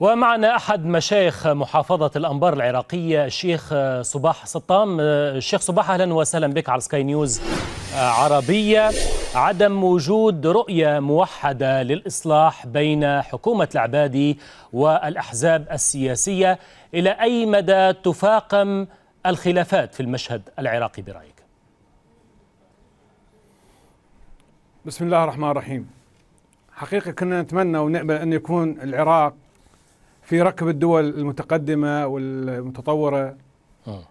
ومعنا أحد مشايخ محافظة الأنبار العراقية الشيخ صباح سطام الشيخ صباح أهلا وسهلا بك على سكاي نيوز عربية عدم وجود رؤية موحدة للإصلاح بين حكومة العبادي والأحزاب السياسية إلى أي مدى تفاقم الخلافات في المشهد العراقي برأيك بسم الله الرحمن الرحيم حقيقة كنا نتمنى ونأمل أن يكون العراق في ركب الدول المتقدمة والمتطورة آه.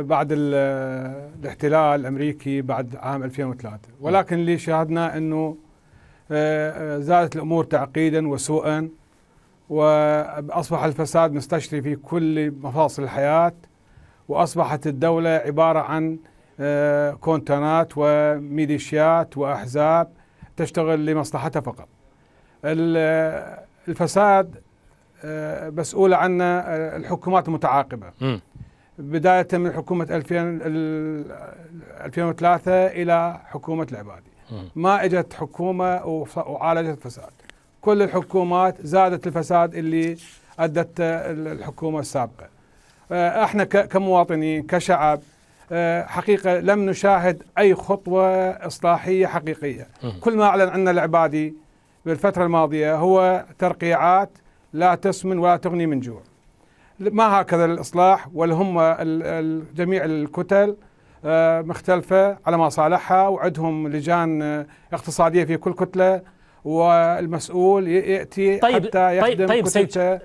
بعد الاحتلال الأمريكي بعد عام 2003 ولكن اللي شاهدنا أنه آه، آه، زادت الأمور تعقيدا وسوءا وأصبح الفساد مستشري في كل مفاصل الحياة وأصبحت الدولة عبارة عن كونتنات وميليشيات وأحزاب تشتغل لمصلحتها فقط الفساد آه، مسؤولة عنا آه، الحكومات المتعاقبة بداية من حكومة 2003 إلى حكومة العبادي ما اجت حكومة وعالجت الفساد كل الحكومات زادت الفساد اللي أدت آه، الحكومة السابقة احنا كمواطنين كشعب حقيقة لم نشاهد أي خطوة إصلاحية حقيقية كل ما أعلن عنا العبادي بالفترة الماضية هو ترقيعات لا تسمن ولا تغني من جوع ما هكذا الإصلاح والهم جميع الكتل آه، مختلفة على مصالحها وعندهم لجان آه، اقتصادية في كل كتلة والمسؤول ياتي طيب حتى طيب، يخدم طيب طيب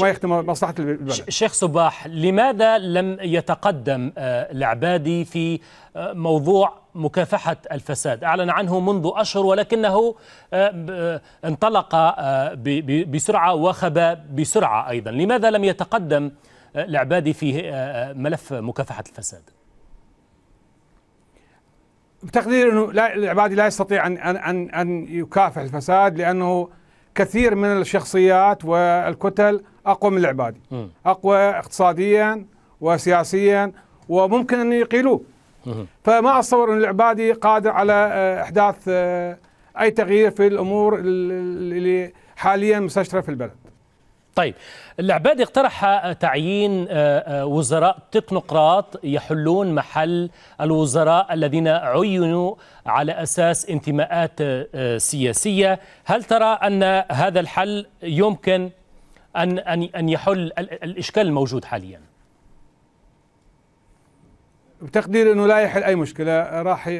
ما يخدم مصلحه البلد شيخ صباح لماذا لم يتقدم آه، العبادي في آه، موضوع مكافحة الفساد أعلن عنه منذ أشهر ولكنه آه، انطلق بسرعة وخبى بسرعة أيضا لماذا لم يتقدم العبادي في ملف مكافحة الفساد؟ بتقدير انه لا العبادي لا يستطيع ان ان ان, يكافح الفساد لانه كثير من الشخصيات والكتل اقوى من العبادي اقوى اقتصاديا وسياسيا وممكن ان يقيلوه فما اتصور ان العبادي قادر على آه، احداث آه، اي تغيير في الامور اللي حاليا مستشرة في البلد طيب العباد اقترح تعيين آه، آه، وزراء تكنوقراط يحلون محل الوزراء الذين عينوا على أساس انتماءات آه، سياسية هل ترى أن هذا الحل يمكن أن أن يحل الإشكال الموجود حاليا بتقدير أنه لا يحل أي مشكلة راح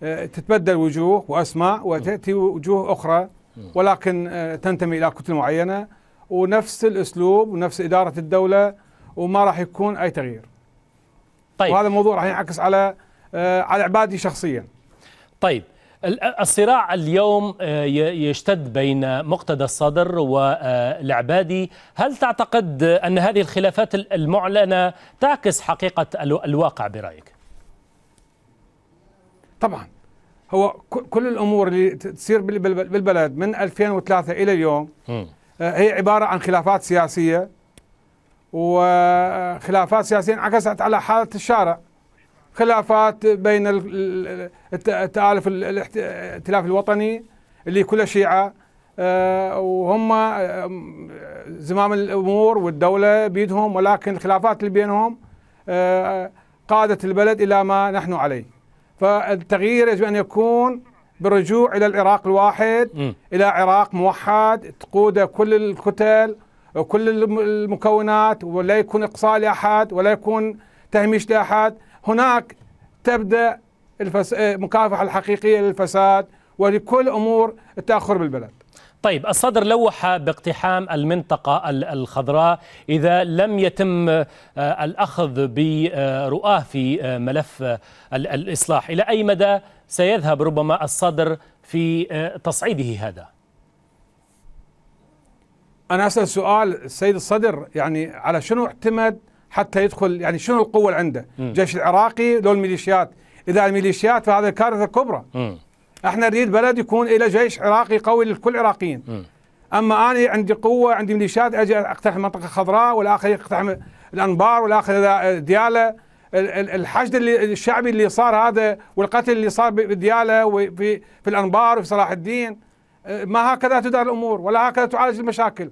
تتبدل وجوه وأسماء وتأتي وجوه أخرى ولكن تنتمي إلى كتلة معينة ونفس الاسلوب ونفس اداره الدوله وما راح يكون اي تغيير. طيب وهذا الموضوع راح ينعكس على آه، على عبادي شخصيا. طيب الصراع اليوم آه، يشتد بين مقتدى الصدر والعبادي آه، هل تعتقد أن هذه الخلافات المعلنة تعكس حقيقة الواقع برأيك؟ طبعا هو كل الأمور اللي تصير بالبلد من 2003 إلى اليوم م. آه، هي عبارة عن خلافات سياسية وخلافات سياسية انعكست على حالة الشارع خلافات بين التآلف الائتلاف الوطني اللي كله شيعة آه، وهم آه، زمام الأمور والدولة بيدهم ولكن الخلافات اللي بينهم قادت البلد إلى ما نحن عليه فالتغيير يجب أن يكون بالرجوع الى العراق الواحد م. الى عراق موحد تقوده كل الكتل وكل المكونات ولا يكون اقصاء لاحد ولا يكون تهميش لاحد هناك تبدا المكافحه الحقيقيه للفساد ولكل امور التاخر بالبلد طيب الصدر لوح باقتحام المنطقة الخضراء إذا لم يتم آه، الأخذ برؤاه في آه، ملف آه، الإصلاح إلى أي مدى سيذهب ربما الصدر في تصعيده هذا أنا أسأل سؤال السيد الصدر يعني على شنو اعتمد حتى يدخل يعني شنو القوة اللي عنده الجيش العراقي لو الميليشيات إذا الميليشيات فهذه الكارثة الكبرى م. احنا نريد بلد يكون له جيش عراقي قوي لكل العراقيين اما انا عندي قوه عندي ميليشيات اجي اقتحم المنطقه الخضراء والاخر يقتحم الانبار والاخر دياله الحشد الشعبي اللي صار هذا والقتل اللي صار بدياله وفي في الانبار وفي صلاح الدين ما هكذا تدار الامور ولا هكذا تعالج المشاكل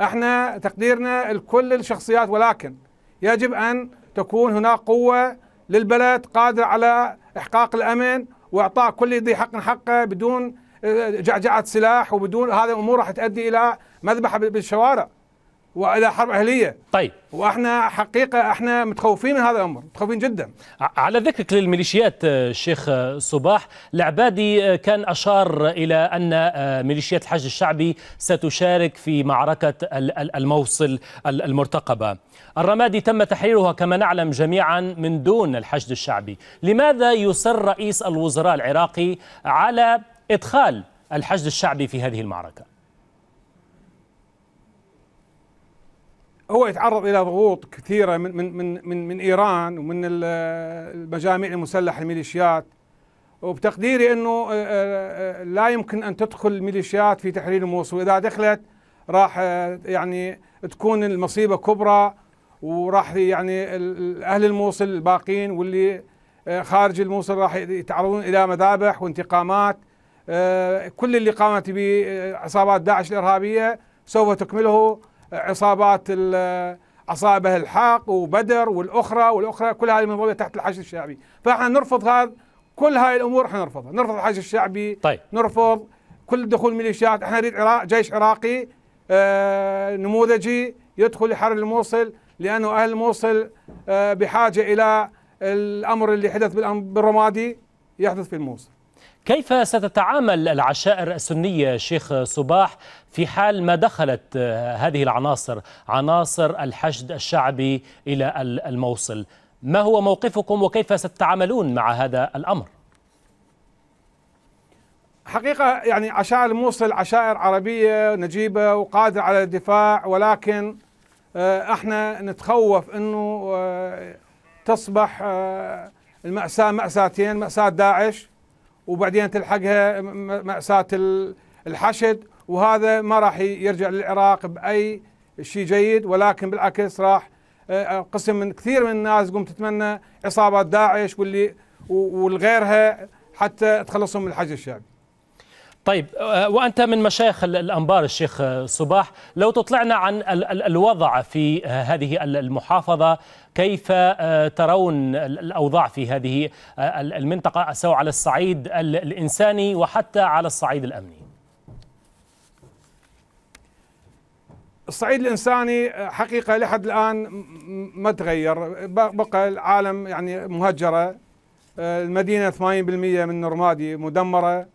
احنا تقديرنا لكل الشخصيات ولكن يجب ان تكون هناك قوه للبلد قادره على احقاق الامن واعطاء كل ذي حق حقه بدون آه، جعجعه سلاح وبدون هذه الامور راح تؤدي الى مذبحه بالشوارع والى حرب اهليه طيب واحنا حقيقه احنا متخوفين من هذا الامر متخوفين جدا على ذكرك للميليشيات آه، الشيخ آه، صباح العبادي آه، كان اشار الى ان ميليشيات الحج الشعبي ستشارك في معركه الموصل المرتقبه الرمادي تم تحريرها كما نعلم جميعا من دون الحشد الشعبي لماذا يصر رئيس الوزراء العراقي على ادخال الحشد الشعبي في هذه المعركه هو يتعرض الى ضغوط كثيره من من من من, من ايران ومن المجاميع المسلحه الميليشيات وبتقديري انه آه، آه، آه، لا يمكن ان تدخل الميليشيات في تحرير الموصل اذا دخلت راح يعني تكون المصيبه كبرى وراح يعني اهل الموصل الباقين واللي خارج الموصل راح يتعرضون الى مذابح وانتقامات كل اللي قامت به عصابات داعش الارهابيه سوف تكمله عصابات عصائب الحاق الحق وبدر والاخرى والاخرى كل هذه منظومه تحت الحشد الشعبي، فاحنا نرفض هذا كل هاي الامور احنا نرفضها، نرفض الحشد الشعبي طيب. نرفض كل دخول الميليشيات، احنا نريد عراق جيش عراقي آه، نموذجي يدخل يحرر الموصل لانه اهل الموصل آه، بحاجه الى الامر اللي حدث بالرمادي يحدث في الموصل. كيف ستتعامل العشائر السنية شيخ صباح في حال ما دخلت هذه العناصر عناصر الحشد الشعبي إلى الموصل ما هو موقفكم وكيف ستتعاملون مع هذا الأمر حقيقة يعني عشائر الموصل عشائر عربية نجيبة وقادرة على الدفاع ولكن آه، احنا نتخوف انه آه، تصبح آه، المأساة مأساتين مأساة داعش وبعدين تلحقها مأساة الحشد وهذا ما راح يرجع للعراق بأي شيء جيد ولكن بالعكس راح آه، آه، قسم من كثير من الناس قمت تتمنى عصابات داعش واللي والغيرها حتى تخلصهم من الحج الشعبي طيب أه، وأنت من مشايخ الأنبار الشيخ أه، صباح لو تطلعنا عن الوضع في أه، هذه المحافظة كيف ترون الأوضاع في هذه المنطقة سواء على الصعيد الإنساني وحتى على الصعيد الأمني الصعيد الانساني حقيقه لحد الان ما تغير بقى العالم يعني مهجره المدينه 80% من رمادي مدمره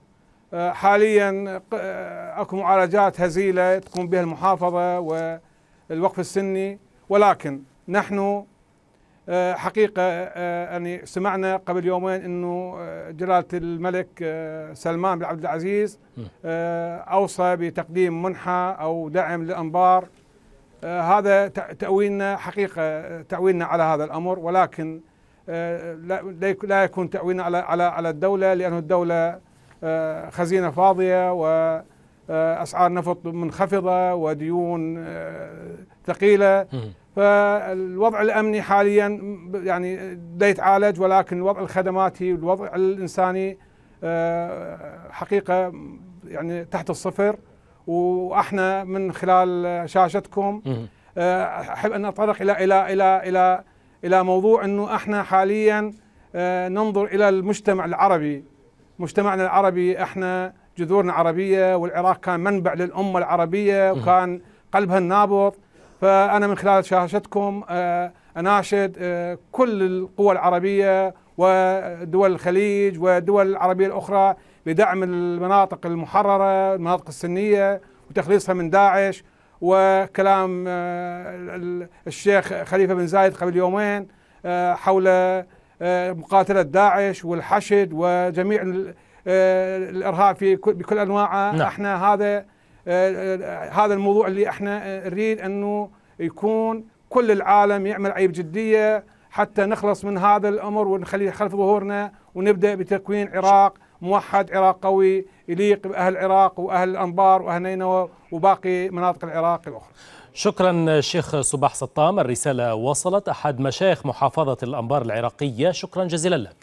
آه، حاليا آه، اكو معالجات هزيله تقوم بها المحافظه والوقف السني ولكن نحن آه، حقيقه يعني سمعنا قبل يومين انه جلاله الملك سلمان بن عبد العزيز اوصى بتقديم منحه او دعم للانبار هذا تاويلنا حقيقه تاويلنا على هذا الامر ولكن لا يكون تاويلنا على على الدوله لانه الدوله آه، خزينه فاضيه واسعار آه، نفط منخفضه وديون آه، ثقيله فالوضع الامني حاليا يعني دا يتعالج ولكن الوضع الخدماتي والوضع الانساني حقيقه يعني تحت الصفر واحنا من خلال شاشتكم احب ان اتطرق الى الى الى الى الى موضوع انه احنا حاليا ننظر الى المجتمع العربي مجتمعنا العربي احنا جذورنا عربيه والعراق كان منبع للامه العربيه وكان قلبها النابض فانا من خلال شاشتكم آه، اناشد آه، كل القوى العربيه ودول الخليج ودول العربيه الاخرى بدعم المناطق المحرره، المناطق السنيه وتخليصها من داعش وكلام آه، الشيخ خليفه بن زايد قبل يومين حول آه، مقاتله داعش والحشد وجميع آه، الارهاب في بكل انواعه نعم. احنا هذا آه، هذا الموضوع اللي احنا نريد انه يكون كل العالم يعمل عليه بجديه حتى نخلص من هذا الامر ونخليه خلف ظهورنا ونبدا بتكوين عراق موحد عراق قوي يليق باهل العراق واهل الانبار واهل نينوى وباقي مناطق العراق الاخرى. شكرا شيخ صباح سطام الرسالة وصلت أحد مشايخ محافظة الأنبار العراقية شكرا جزيلا لك